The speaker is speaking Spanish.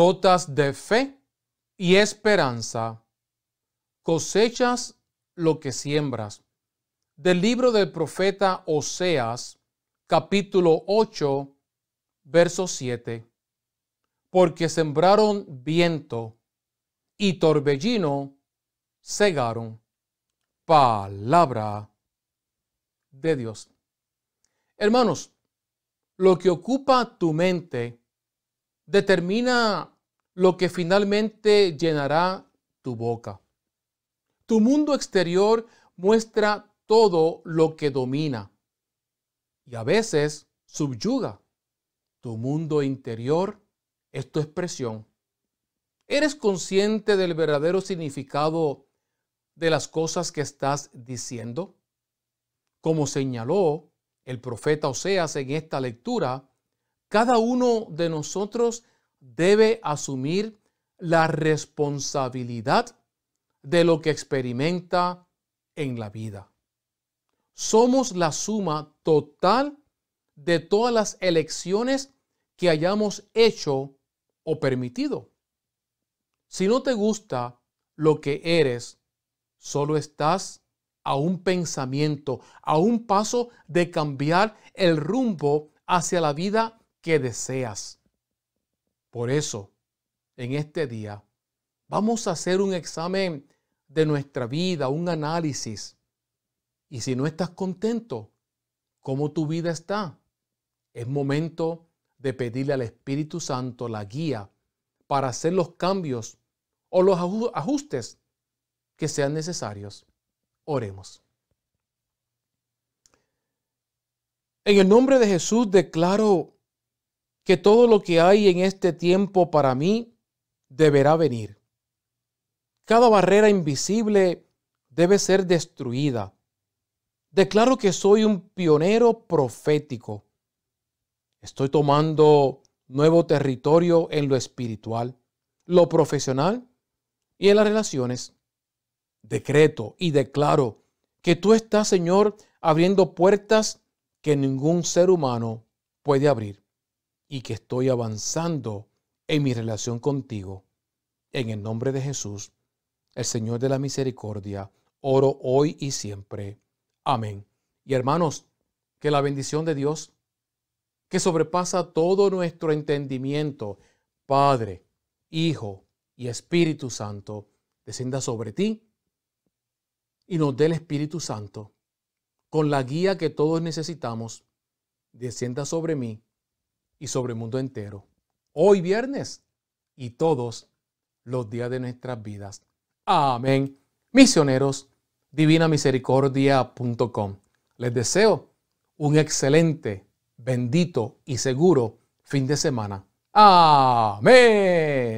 gotas de fe y esperanza. Cosechas lo que siembras. Del libro del profeta Oseas, capítulo 8, verso 7. Porque sembraron viento y torbellino, cegaron. Palabra de Dios. Hermanos, lo que ocupa tu mente determina lo que finalmente llenará tu boca. Tu mundo exterior muestra todo lo que domina y a veces subyuga. Tu mundo interior es tu expresión. ¿Eres consciente del verdadero significado de las cosas que estás diciendo? Como señaló el profeta Oseas en esta lectura, cada uno de nosotros debe asumir la responsabilidad de lo que experimenta en la vida. Somos la suma total de todas las elecciones que hayamos hecho o permitido. Si no te gusta lo que eres, solo estás a un pensamiento, a un paso de cambiar el rumbo hacia la vida que deseas. Por eso, en este día, vamos a hacer un examen de nuestra vida, un análisis. Y si no estás contento, ¿cómo tu vida está? Es momento de pedirle al Espíritu Santo la guía para hacer los cambios o los ajustes que sean necesarios. Oremos. En el nombre de Jesús declaro que todo lo que hay en este tiempo para mí deberá venir. Cada barrera invisible debe ser destruida. Declaro que soy un pionero profético. Estoy tomando nuevo territorio en lo espiritual, lo profesional y en las relaciones. Decreto y declaro que tú estás, Señor, abriendo puertas que ningún ser humano puede abrir y que estoy avanzando en mi relación contigo. En el nombre de Jesús, el Señor de la Misericordia, oro hoy y siempre. Amén. Y hermanos, que la bendición de Dios, que sobrepasa todo nuestro entendimiento, Padre, Hijo y Espíritu Santo, descienda sobre ti y nos dé el Espíritu Santo, con la guía que todos necesitamos, descienda sobre mí y sobre el mundo entero, hoy viernes y todos los días de nuestras vidas. Amén. Misioneros, divinamisericordia.com. Les deseo un excelente, bendito y seguro fin de semana. Amén.